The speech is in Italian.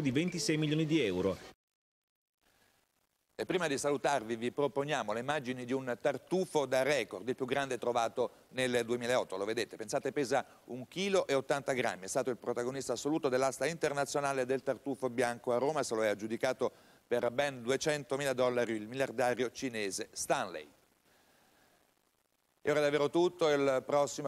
di 26 milioni di euro. E prima di salutarvi vi proponiamo le immagini di un tartufo da record, il più grande trovato nel 2008, lo vedete, pensate pesa 1,80 kg, è stato il protagonista assoluto dell'asta internazionale del tartufo bianco a Roma, se lo è aggiudicato per ben 200 mila dollari il miliardario cinese Stanley. E ora davvero tutto, il prossimo...